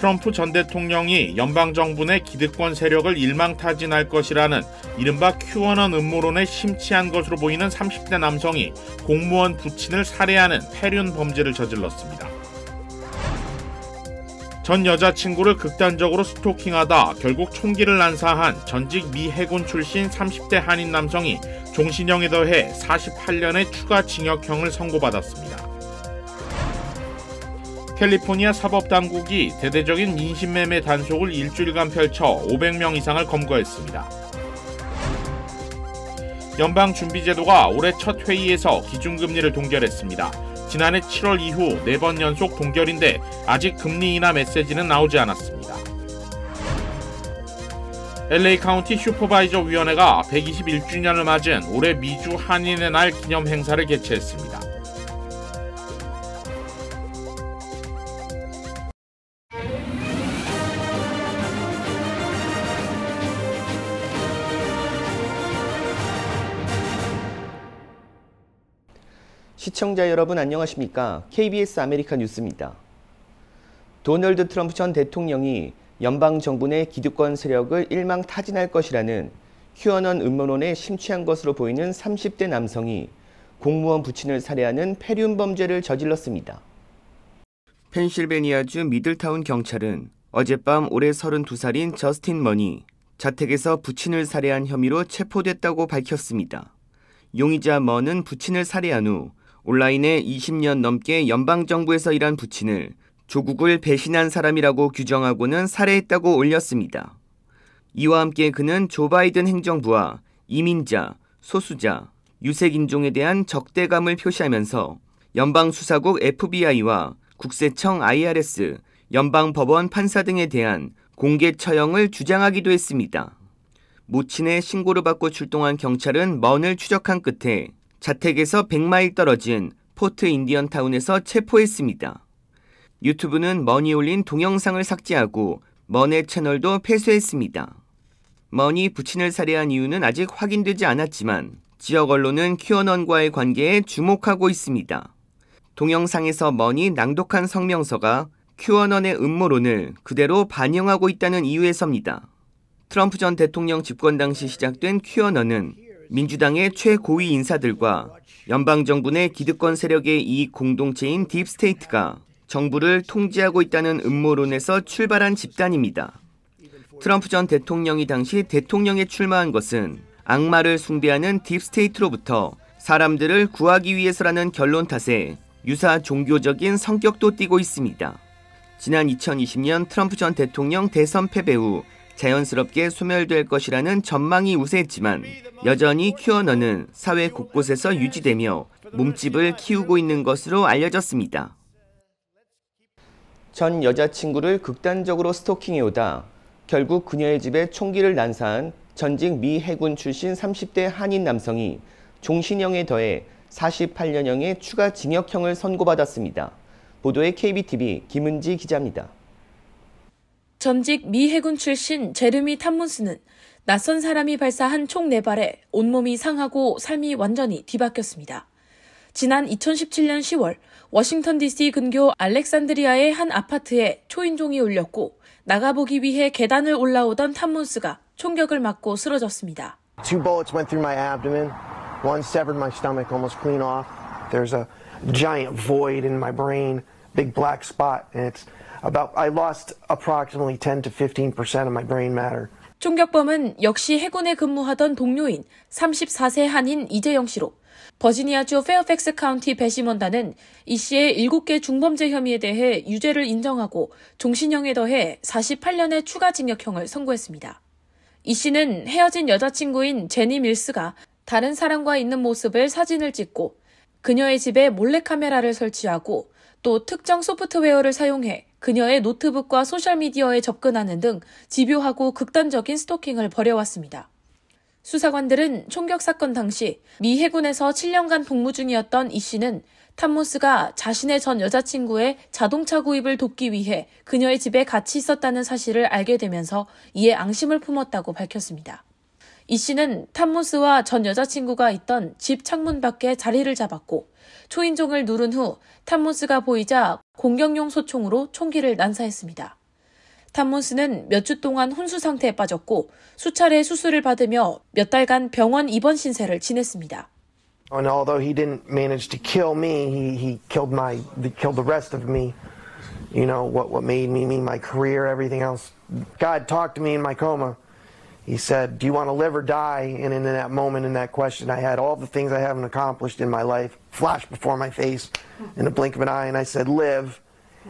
트럼프 전 대통령이 연방정부 내 기득권 세력을 일망타진할 것이라는 이른바 큐어넌 음모론에 심취한 것으로 보이는 30대 남성이 공무원 부친을 살해하는 폐륜 범죄를 저질렀습니다. 전 여자친구를 극단적으로 스토킹하다 결국 총기를 난사한 전직 미 해군 출신 30대 한인 남성이 종신형에 더해 48년의 추가 징역형을 선고받았습니다. 캘리포니아 사법당국이 대대적인 인신매매 단속을 일주일간 펼쳐 500명 이상을 검거했습니다. 연방준비제도가 올해 첫 회의에서 기준금리를 동결했습니다. 지난해 7월 이후 4번 연속 동결인데 아직 금리 인하 메시지는 나오지 않았습니다. LA 카운티 슈퍼바이저 위원회가 121주년을 맞은 올해 미주 한인의 날 기념 행사를 개최했습니다. 시청자 여러분 안녕하십니까? KBS 아메리카 뉴스입니다. 도널드 트럼프 전 대통령이 연방 정부 내 기득권 세력을 일망 타진할 것이라는 큐어넌 음모론에 심취한 것으로 보이는 30대 남성이 공무원 부친을 살해하는 폐륜 범죄를 저질렀습니다. 펜실베니아주 미들타운 경찰은 어젯밤 올해 32살인 저스틴 머니 자택에서 부친을 살해한 혐의로 체포됐다고 밝혔습니다. 용의자 머는 부친을 살해한 후 온라인에 20년 넘게 연방정부에서 일한 부친을 조국을 배신한 사람이라고 규정하고는 살해했다고 올렸습니다. 이와 함께 그는 조 바이든 행정부와 이민자, 소수자, 유색인종에 대한 적대감을 표시하면서 연방수사국 FBI와 국세청 IRS, 연방법원 판사 등에 대한 공개 처형을 주장하기도 했습니다. 모친의 신고를 받고 출동한 경찰은 먼을 추적한 끝에 자택에서 100마일 떨어진 포트 인디언 타운에서 체포했습니다. 유튜브는 머니 올린 동영상을 삭제하고 머네 채널도 폐쇄했습니다. 머니 부친을 살해한 이유는 아직 확인되지 않았지만 지역 언론은 큐어넌과의 관계에 주목하고 있습니다. 동영상에서 머니 낭독한 성명서가 큐어넌의 음모론을 그대로 반영하고 있다는 이유에서입니다. 트럼프 전 대통령 집권 당시 시작된 큐어넌은 민주당의 최고위 인사들과 연방정부 내 기득권 세력의 이 공동체인 딥스테이트가 정부를 통제하고 있다는 음모론에서 출발한 집단입니다. 트럼프 전 대통령이 당시 대통령에 출마한 것은 악마를 숭배하는 딥스테이트로부터 사람들을 구하기 위해서라는 결론 탓에 유사 종교적인 성격도 띠고 있습니다. 지난 2020년 트럼프 전 대통령 대선 패배 후 자연스럽게 소멸될 것이라는 전망이 우세했지만 여전히 큐어너는 사회 곳곳에서 유지되며 몸집을 키우고 있는 것으로 알려졌습니다. 전 여자친구를 극단적으로 스토킹해오다 결국 그녀의 집에 총기를 난사한 전직 미 해군 출신 30대 한인 남성이 종신형에 더해 48년형의 추가 징역형을 선고받았습니다. 보도에 KBTV 김은지 기자입니다. 전직 미 해군 출신 제르미 탐문스는 낯선 사람이 발사한 총 4발에 온몸이 상하고 삶이 완전히 뒤바뀌었습니다. 지난 2017년 10월 워싱턴 DC 근교 알렉산드리아의 한 아파트에 초인종이 울렸고 나가보기 위해 계단을 올라오던 탐문스가 총격을 맞고 쓰러졌습니다. Two bullets went through my abdomen. One severed my stomach almost clean off. There's a giant void in my brain, big black spot, and it's about I lost approximately 10 to 15% of my brain matter. 총격범은 역시 해군에 근무하던 동료인 34세 한인 이재영 씨로 버지니아주 페어팩스 카운티 배심원단은 이 씨의 7개 중범죄 혐의에 대해 유죄를 인정하고 종신형에 더해 48년의 추가 징역형을 선고했습니다. 이 씨는 헤어진 여자친구인 제니 밀스가 다른 사람과 있는 모습을 사진을 찍고 그녀의 집에 몰래카메라를 설치하고 또 특정 소프트웨어를 사용해 그녀의 노트북과 소셜미디어에 접근하는 등 집요하고 극단적인 스토킹을 벌여왔습니다. 수사관들은 총격 사건 당시 미 해군에서 7년간 복무 중이었던 이 씨는 탐모스가 자신의 전 여자친구의 자동차 구입을 돕기 위해 그녀의 집에 같이 있었다는 사실을 알게 되면서 이에 앙심을 품었다고 밝혔습니다. 이 씨는 탐모스와 전 여자친구가 있던 집 창문 밖에 자리를 잡았고 초인종을 누른 후 탐문스가 보이자 공격용 소총으로 총기를 난사했습니다. 탐문스는 몇 주 동안 혼수 상태에 빠졌고 수차례 수술을 받으며 몇 달간 병원 입원 신세를 지냈습니다. And although he didn't manage to kill me, he, he killed my killed the rest of me. You know what what made me me my career, everything else. God talked to me in my coma. He said, "Do you want to live or die?" And in that moment, in that question, I had all the things I haven't accomplished in my life. flashed before my face in a blink of an eye, and I said, live.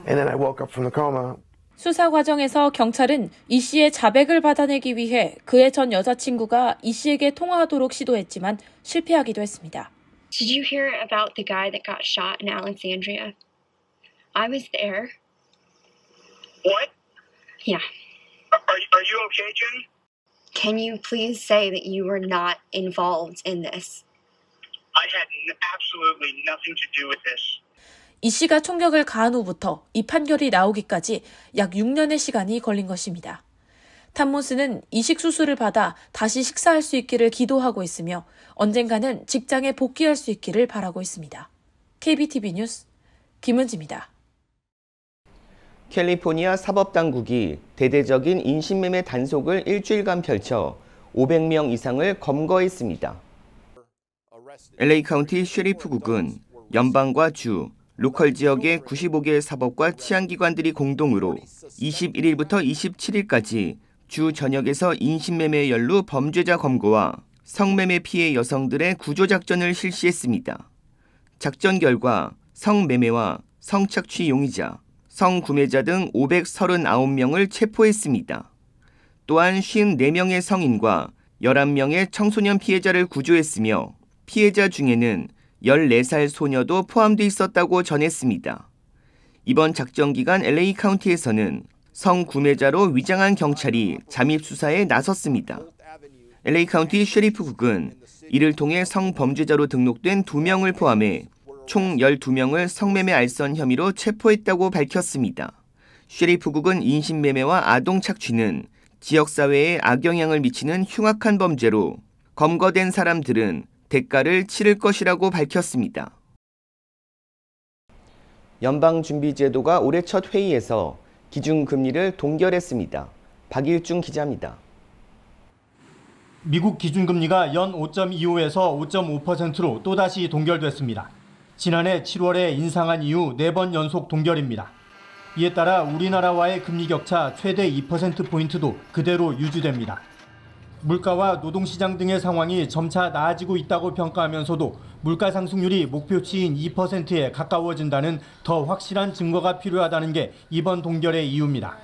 And then I woke up from the coma. 수사 과정에서 경찰은 이 씨의 자백을 받아내기 위해 그의 전 여자친구가 이 씨에게 통화하도록 시도했지만 실패하기도 했습니다. Did you hear about the guy that got shot in Alexandria? I was there. What? Yeah. Are, are you okay, Jen? Can you please say that you were not involved in this? I had absolutely nothing to do with this. 이 씨가 총격을 가한 후부터 이 판결이 나오기까지 약 6년의 시간이 걸린 것입니다. 탐모스는 이식 수술을 받아 다시 식사할 수 있기를 기도하고 있으며 언젠가는 직장에 복귀할 수 있기를 바라고 있습니다. KBTV 뉴스 김은지입니다. 캘리포니아 사법당국이 대대적인 인신매매 단속을 일주일간 펼쳐 500명 이상을 검거했습니다. LA 카운티 쉐리프국은 연방과 주, 로컬 지역의 95개 사법과 치안기관들이 공동으로 21일부터 27일까지 주 전역에서 인신매매 연루 범죄자 검거와 성매매 피해 여성들의 구조작전을 실시했습니다. 작전 결과 성매매와 성착취 용의자, 성구매자 등 539명을 체포했습니다. 또한 54명의 성인과 11명의 청소년 피해자를 구조했으며 피해자 중에는 14살 소녀도 포함돼 있었다고 전했습니다. 이번 작전 기간 LA 카운티에서는 성구매자로 위장한 경찰이 잠입 수사에 나섰습니다. LA 카운티 쉐리프국은 이를 통해 성범죄자로 등록된 2명을 포함해 총 12명을 성매매 알선 혐의로 체포했다고 밝혔습니다. 쉐리프국은 인신매매와 아동 착취는 지역사회에 악영향을 미치는 흉악한 범죄로 검거된 사람들은 대가를 치를 것이라고 밝혔습니다. 연방준비제도가 올해 첫 회의에서 기준금리를 동결했습니다. 박일중 기자입니다. 미국 기준금리가 연 5.25에서 5.5%로 또다시 동결됐습니다. 지난해 7월에 인상한 이후 4번 연속 동결입니다. 이에 따라 우리나라와의 금리 격차 최대 2%포인트도 그대로 유지됩니다. 물가와 노동시장 등의 상황이 점차 나아지고 있다고 평가하면서도 물가 상승률이 목표치인 2%에 가까워진다는 더 확실한 증거가 필요하다는 게 이번 동결의 이유입니다.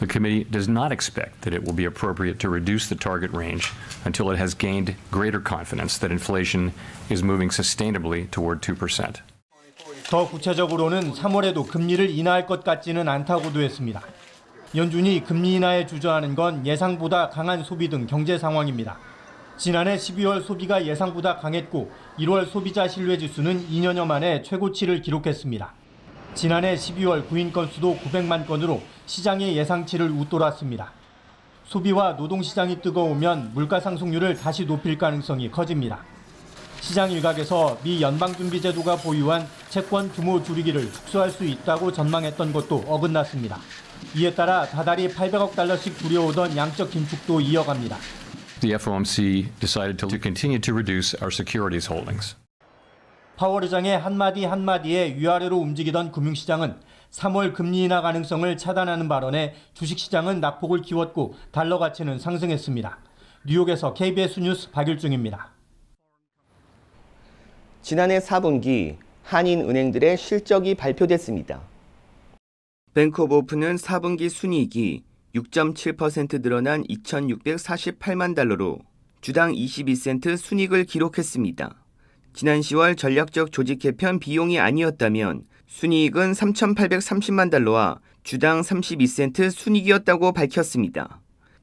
The committee does not expect that it will be appropriate to reduce the target range until it has gained greater confidence that inflation is moving sustainably toward 2%. 더 구체적으로는 3월에도 금리를 인하할 것 같지는 않다고도 했습니다. 연준이 금리 인하에 주저하는 건 예상보다 강한 소비 등 경제 상황입니다. 지난해 12월 소비가 예상보다 강했고 1월 소비자 신뢰 지수는 2년여 만에 최고치를 기록했습니다. 지난해 12월 구인 건수도 900만 건으로 시장의 예상치를 웃돌았습니다. 소비와 노동 시장이 뜨거우면 물가 상승률을 다시 높일 가능성이 커집니다. 시장 일각에서 미 연방준비제도가 보유한 채권 규모 줄이기를 축소할 수 있다고 전망했던 것도 어긋났습니다. 이에 따라 다달이 800억 달러씩 들려오던 양적 긴축도 이어갑니다. The FOMC decided to continue to reduce our securities holdings. 파월 의장의 한마디 한마디에 위아래로 움직이던 금융시장은 3월 금리 인하 가능성을 차단하는 발언에 주식시장은 낙폭을 키웠고 달러 가치는 상승했습니다. 뉴욕에서 KBS 뉴스 박일중입니다. 지난해 4분기 한인은행들의 실적이 발표됐습니다. 뱅크 오브 오프는 4분기 순이익이 6.7% 늘어난 2,648만 달러로 주당 22센트 순익을 기록했습니다. 지난 10월 전략적 조직 개편 비용이 아니었다면 순이익은 3,830만 달러와 주당 32센트 순익이었다고 밝혔습니다.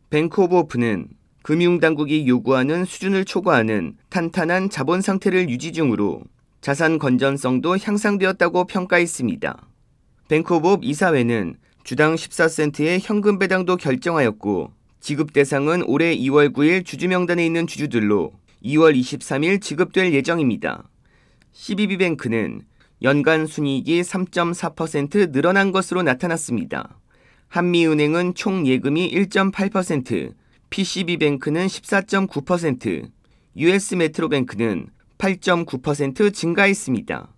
뱅크 오브 오프는 금융당국이 요구하는 수준을 초과하는 탄탄한 자본 상태를 유지 중으로 자산 건전성도 향상되었다고 평가했습니다. 뱅크오브 이사회는 주당 14센트의 현금 배당도 결정하였고 지급 대상은 올해 2월 9일 주주 명단에 있는 주주들로 2월 23일 지급될 예정입니다. CBB뱅크는 연간 순이익이 3.4% 늘어난 것으로 나타났습니다. 한미은행은 총 예금이 1.8%, PCB뱅크는 14.9%, US메트로뱅크는 8.9% 증가했습니다.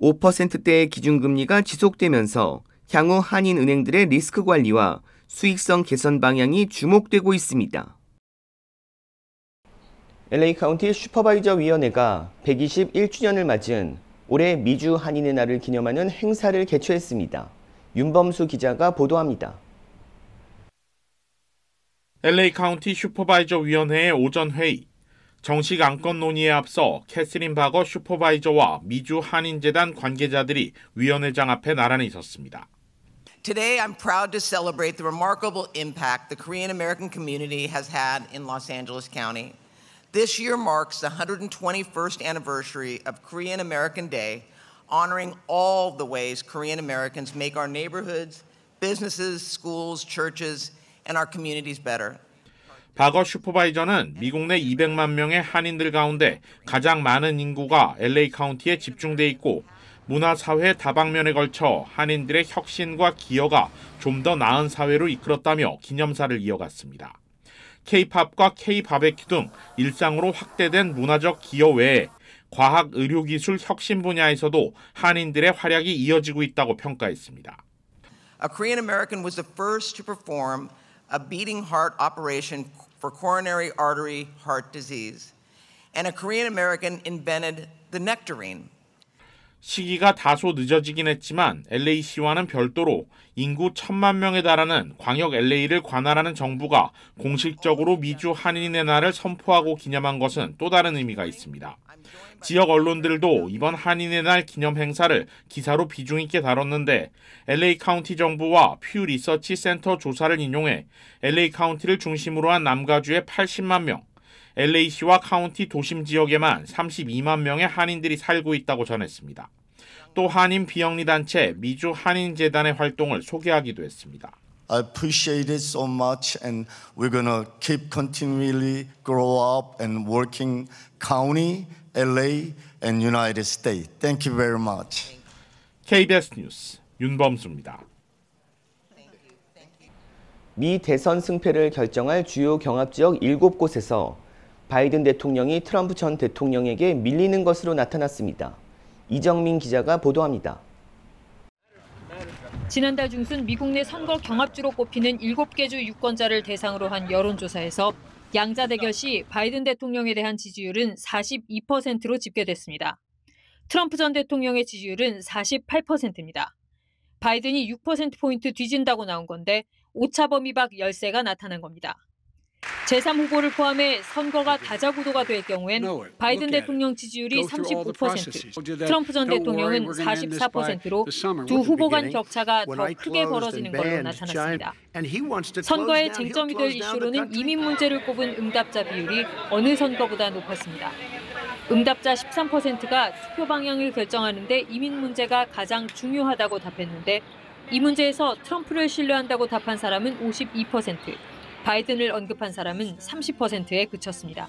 5%대의 기준금리가 지속되면서 향후 한인은행들의 리스크 관리와 수익성 개선 방향이 주목되고 있습니다. LA 카운티 슈퍼바이저 위원회가 121주년을 맞은 올해 미주 한인의 날을 기념하는 행사를 개최했습니다. 윤범수 기자가 보도합니다. LA 카운티 슈퍼바이저 위원회의 오전 회의 정식 안건 논의에 앞서 캐슬린 바거 슈퍼바이저와 미주 한인재단 관계자들이 위원회장 앞에 나란히 섰습니다. Today, I'm proud to celebrate the remarkable impact the Korean American community has had in Los Angeles County. This year marks the 121st anniversary of Korean American Day, honoring all the ways Korean Americans make our neighborhoods, businesses, schools, churches, and our communities better. 바거 슈퍼바이저는 미국 내 200만 명의 한인들 가운데 가장 많은 인구가 LA 카운티에 집중돼 있고 문화사회 다방면에 걸쳐 한인들의 혁신과 기여가 좀 더 나은 사회로 이끌었다며 기념사를 이어갔습니다. K-팝과 K-바베큐 등 일상으로 확대된 문화적 기여 외에 과학 의료기술 혁신 분야에서도 한인들의 활약이 이어지고 있다고 평가했습니다. A Korean American was the first to perform a beating heart operation for coronary artery heart disease, and a Korean American invented the nectarine, 시기가 다소 늦어지긴 했지만 l a 시와는 별도로 인구 천만 명에 달하는 광역 LA를 관할하는 정부가 공식적으로 미주 한인의 날을 선포하고 기념한 것은 또 다른 의미가 있습니다. 지역 언론들도 이번 한인의 날 기념 행사를 기사로 비중 있게 다뤘는데 LA 카운티 정부와 퓨 리서치 센터 조사를 인용해 LA 카운티를 중심으로 한 남가주의 80만 명, LA시와 카운티 도심 지역에만 32만 명의 한인들이 살고 있다고 전했습니다. 또 한인 비영리 단체 미주 한인 재단의 활동을 소개하기도 했습니다. I appreciate it so much, and we're gonna keep continually grow up and working county, LA, and United States. Thank you very much. KBS 뉴스 윤범수입니다. 미 대선 승패를 결정할 주요 경합 지역 7곳에서 바이든 대통령이 트럼프 전 대통령에게 밀리는 것으로 나타났습니다. 이정민 기자가 보도합니다. 지난달 중순 미국 내 선거 경합주로 꼽히는 7개 주 유권자를 대상으로 한 여론조사에서 양자 대결 시 바이든 대통령에 대한 지지율은 42%로 집계됐습니다. 트럼프 전 대통령의 지지율은 48%입니다. 바이든이 6%포인트 뒤진다고 나온 건데 오차범위 밖 열세가 나타난 겁니다. 제3후보를 포함해 선거가 다자구도가 될 경우엔 바이든 대통령 지지율이 39%, 트럼프 전 대통령은 44%로 두 후보 간 격차가 더 크게 벌어지는 것으로 나타났습니다. 선거의 쟁점이 될 이슈로는 이민 문제를 꼽은 응답자 비율이 어느 선거보다 높았습니다. 응답자 13%가 투표 방향을 결정하는 데 이민 문제가 가장 중요하다고 답했는데 이 문제에서 트럼프를 신뢰한다고 답한 사람은 52%, 바이든을 언급한 사람은 30%에 그쳤습니다.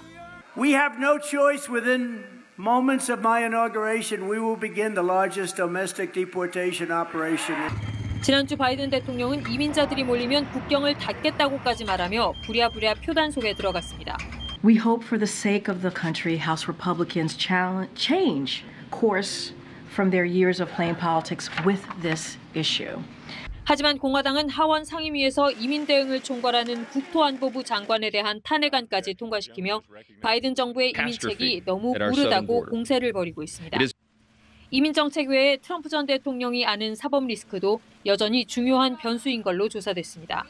We have no choice within moments of my inauguration. We will begin the largest domestic deportation operation. 지난주 바이든 대통령은 이민자들이 몰리면 국경을 닫겠다고까지 말하며 부랴부랴 표단 속에 들어갔습니다. We hope for the sake of the country, House Republicans change course from their years of playing politics with this issue. 하지만 공화당은 하원 상임위에서 이민 대응을 총괄하는 국토안보부 장관에 대한 탄핵안까지 통과시키며 바이든 정부의 이민책이 너무 무르다고 공세를 벌이고 있습니다. 이민 정책 외에 트럼프 전 대통령이 아는 사법 리스크도 여전히 중요한 변수인 걸로 조사됐습니다.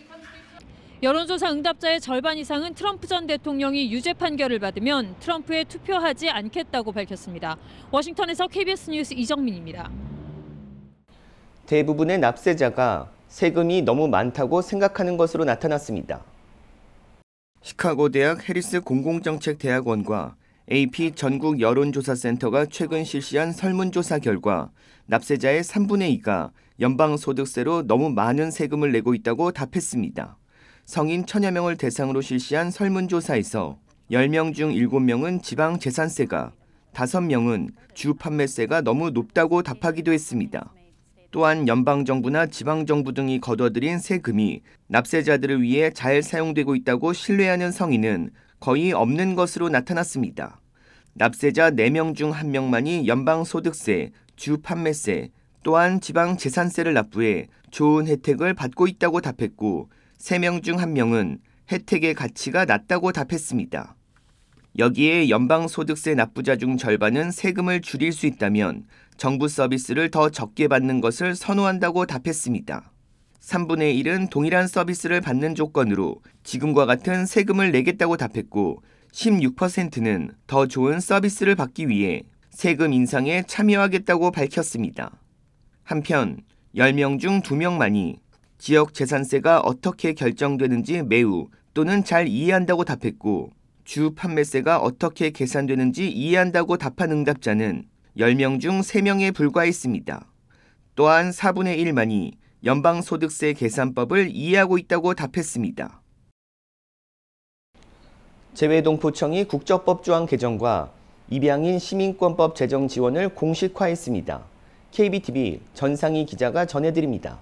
여론조사 응답자의 절반 이상은 트럼프 전 대통령이 유죄 판결을 받으면 트럼프에 투표하지 않겠다고 밝혔습니다. 워싱턴에서 KBS 뉴스 이정민입니다. 대부분의 납세자가 세금이 너무 많다고 생각하는 것으로 나타났습니다. 시카고 대학 해리스 공공정책대학원과 AP 전국 여론조사센터가 최근 실시한 설문조사 결과 납세자의 3분의 2가 연방소득세로 너무 많은 세금을 내고 있다고 답했습니다. 성인 천여 명을 대상으로 실시한 설문조사에서 10명 중 7명은 지방 재산세가, 5명은 주 판매세가 너무 높다고 답하기도 했습니다. 또한 연방정부나 지방정부 등이 거둬들인 세금이 납세자들을 위해 잘 사용되고 있다고 신뢰하는 성인은 거의 없는 것으로 나타났습니다. 납세자 4명 중 1명만이 연방소득세, 주판매세, 또한 지방재산세를 납부해 좋은 혜택을 받고 있다고 답했고 3명 중 1명은 혜택의 가치가 낮다고 답했습니다. 여기에 연방소득세 납부자 중 절반은 세금을 줄일 수 있다면 정부 서비스를 더 적게 받는 것을 선호한다고 답했습니다. 3분의 1은 동일한 서비스를 받는 조건으로 지금과 같은 세금을 내겠다고 답했고 16%는 더 좋은 서비스를 받기 위해 세금 인상에 참여하겠다고 밝혔습니다. 한편 10명 중 2명만이 지역 재산세가 어떻게 결정되는지 매우 또는 잘 이해한다고 답했고 주 판매세가 어떻게 계산되는지 이해한다고 답한 응답자는 10명 중 3명에 불과했습니다. 또한 4분의 1만이 연방소득세 계산법을 이해하고 있다고 답했습니다. 재외동포청이 국적법 조항 개정과 입양인 시민권법 제정 지원을 공식화했습니다. KBTV 전상희 기자가 전해드립니다.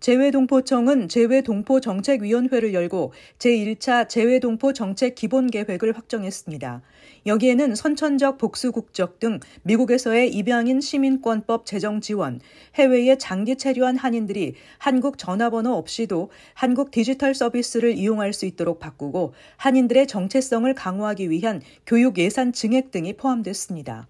재외동포청은 재외동포정책위원회를 열고 제1차 재외동포 정책 기본 계획을 확정했습니다. 여기에는 선천적 복수국적 등 미국에서의 입양인 시민권법 제정 지원, 해외에 장기 체류한 한인들이 한국 전화번호 없이도 한국 디지털 서비스를 이용할 수 있도록 바꾸고 한인들의 정체성을 강화하기 위한 교육 예산 증액 등이 포함됐습니다.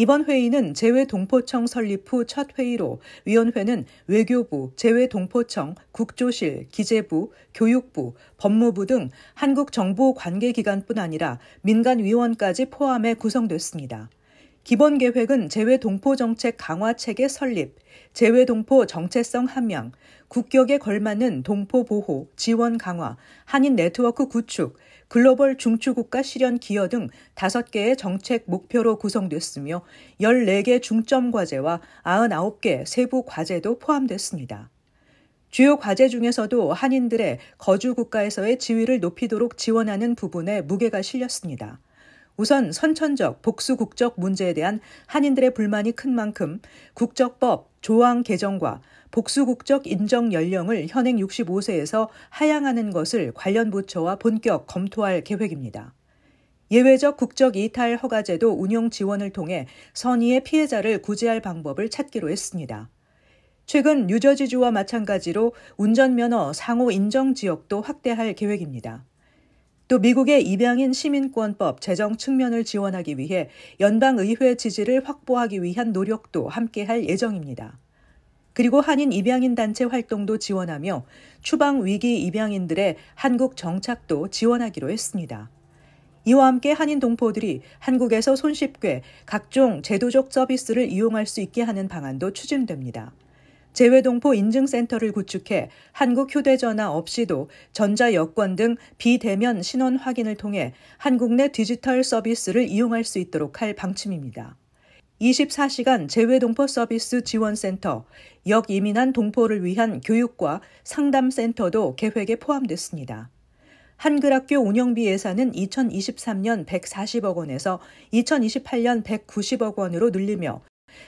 이번 회의는 재외 동포청 설립 후 첫 회의로 위원회는 외교부, 재외 동포청, 국조실, 기재부, 교육부, 법무부 등 한국 정부 관계 기관뿐 아니라 민간 위원까지 포함해 구성됐습니다. 기본 계획은 재외 동포 정책 강화책의 설립, 재외 동포 정체성 함양, 국격에 걸맞는 동포 보호, 지원 강화, 한인 네트워크 구축, 글로벌 중추국가 실현 기여 등 5개의 정책 목표로 구성됐으며 14개 중점 과제와 99개 세부 과제도 포함됐습니다. 주요 과제 중에서도 한인들의 거주 국가에서의 지위를 높이도록 지원하는 부분에 무게가 실렸습니다. 우선 선천적 복수 국적 문제에 대한 한인들의 불만이 큰 만큼 국적법 조항 개정과 복수 국적 인정 연령을 현행 65세에서 하향하는 것을 관련 부처와 본격 검토할 계획입니다. 예외적 국적 이탈 허가제도 운영 지원을 통해 선의의 피해자를 구제할 방법을 찾기로 했습니다. 최근 뉴저지주와 마찬가지로 운전면허 상호 인정 지역도 확대할 계획입니다. 또 미국의 입양인 시민권법 제정 측면을 지원하기 위해 연방의회 지지를 확보하기 위한 노력도 함께 할 예정입니다. 그리고 한인 입양인 단체 활동도 지원하며 추방 위기 입양인들의 한국 정착도 지원하기로 했습니다. 이와 함께 한인 동포들이 한국에서 손쉽게 각종 제도적 서비스를 이용할 수 있게 하는 방안도 추진됩니다. 재외동포 인증센터를 구축해 한국 휴대전화 없이도 전자여권 등 비대면 신원 확인을 통해 한국 내 디지털 서비스를 이용할 수 있도록 할 방침입니다. 24시간 재외동포 서비스 지원센터, 역이민한 동포를 위한 교육과 상담센터도 계획에 포함됐습니다. 한글학교 운영비 예산은 2023년 140억 원에서 2028년 190억 원으로 늘리며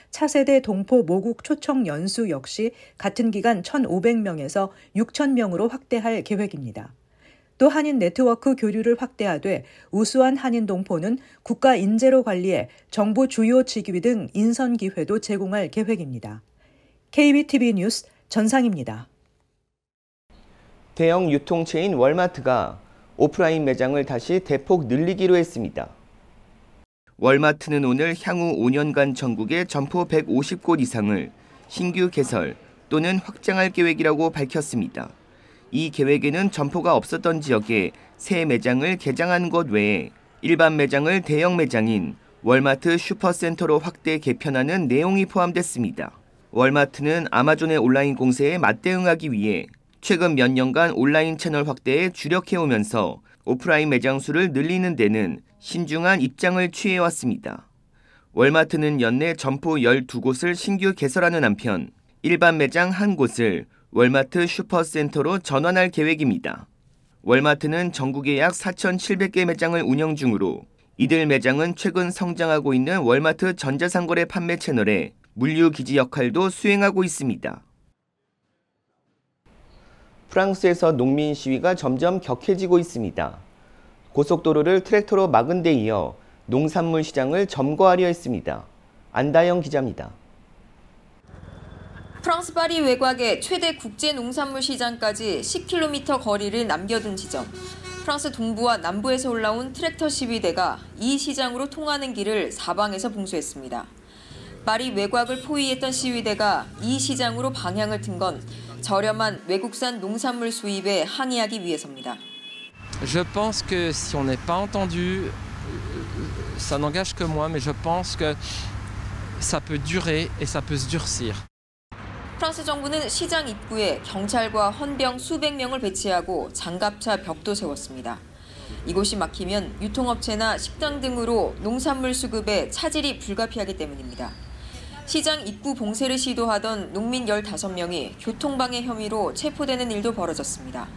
차세대 동포 모국 초청 연수 역시 같은 기간 1,500명에서 6,000명으로 확대할 계획입니다. 또 한인 네트워크 교류를 확대하되 우수한 한인 동포는 국가 인재로 관리해 정부 주요 직위 등 인선 기회도 제공할 계획입니다. KBTV 뉴스 전상입니다. 대형 유통체인 월마트가 오프라인 매장을 다시 대폭 늘리기로 했습니다. 월마트는 오늘 향후 5년간 전국의 점포 150곳 이상을 신규 개설 또는 확장할 계획이라고 밝혔습니다. 이 계획에는 점포가 없었던 지역에 새 매장을 개장한 것 외에 일반 매장을 대형 매장인 월마트 슈퍼센터로 확대 개편하는 내용이 포함됐습니다. 월마트는 아마존의 온라인 공세에 맞대응하기 위해 최근 몇 년간 온라인 채널 확대에 주력해오면서 오프라인 매장 수를 늘리는 데는 신중한 입장을 취해왔습니다. 월마트는 연내 점포 12곳을 신규 개설하는 한편 일반 매장 한 곳을 월마트 슈퍼센터로 전환할 계획입니다. 월마트는 전국에 약 4,700개 매장을 운영 중으로 이들 매장은 최근 성장하고 있는 월마트 전자상거래 판매 채널에 물류기지 역할도 수행하고 있습니다. 프랑스에서 농민 시위가 점점 격해지고 있습니다. 고속도로를 트랙터로 막은 데 이어 농산물 시장을 점거하려 했습니다. 안다영 기자입니다. 프랑스 파리 외곽의 최대 국제 농산물 시장까지 10km 거리를 남겨둔 지점. 프랑스 동부와 남부에서 올라온 트랙터 시위대가 이 시장으로 통하는 길을 사방에서 봉쇄했습니다. 파리 외곽을 포위했던 시위대가 이 시장으로 방향을 튼 건 저렴한 외국산 농산물 수입에 항의하기 위해서입니다. Je pense que si on n'est pas entendu, euh, ça n'engage que moi, mais je pense que ça peut durer et ça peut se durcir. 프랑스 정부는 시장 입구에 경찰과 헌병 수백 명을 배치하고 장갑차 벽도 세웠습니다. 이곳이 막히면 유통업체나 식당 등으로 농산물 수급에 차질이 불가피하기 때문입니다. 시장 입구 봉쇄를 시도하던 농민 15명이 교통방해 혐의로 체포되는 일도 벌어졌습니다.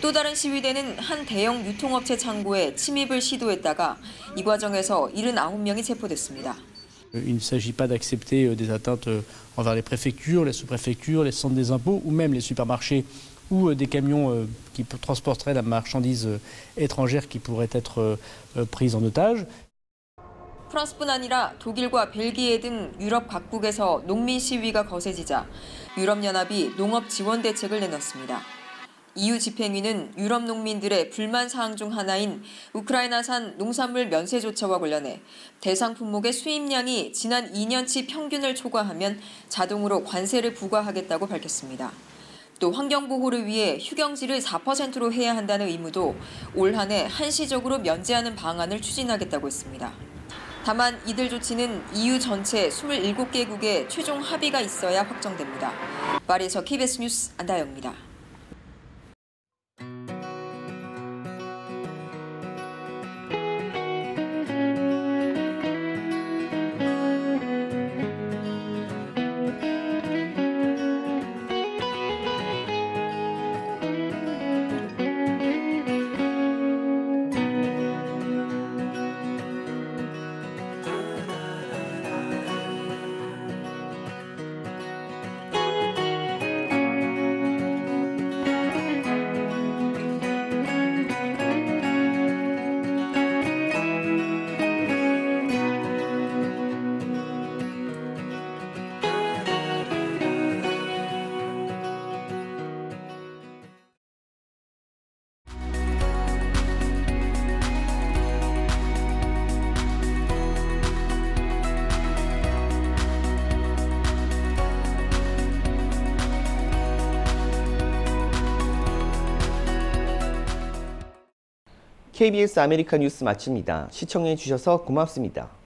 또 다른 시위대는 한 대형 유통업체 창고에 침입을 시도했다가 이 과정에서 79명이 체포됐습니다. Il ne s'agit pas d'accepter des atteintes envers les préfectures, les sous-préfectures, les centres des impôts ou même les supermarchés ou des camions qui transporteraient la marchandise étrangère qui pourrait être prise en otage. 프랑스뿐 아니라 독일과 벨기에 등 유럽 각국에서 농민 시위가 거세지자 유럽연합이 농업 지원 대책을 내놨습니다. EU 집행위는 유럽 농민들의 불만 사항 중 하나인 우크라이나산 농산물 면세 조차와 관련해 대상 품목의 수입량이 지난 2년치 평균을 초과하면 자동으로 관세를 부과하겠다고 밝혔습니다. 또 환경 보호를 위해 휴경지를 4%로 해야 한다는 의무도 올 한해 한시적으로 면제하는 방안을 추진하겠다고 했습니다. 다만 이들 조치는 EU 전체 27개국의 최종 합의가 있어야 확정됩니다. 파리에서 KBS 뉴스 안다영입니다. KBS 아메리카 뉴스 마칩니다. 시청해 주셔서 고맙습니다.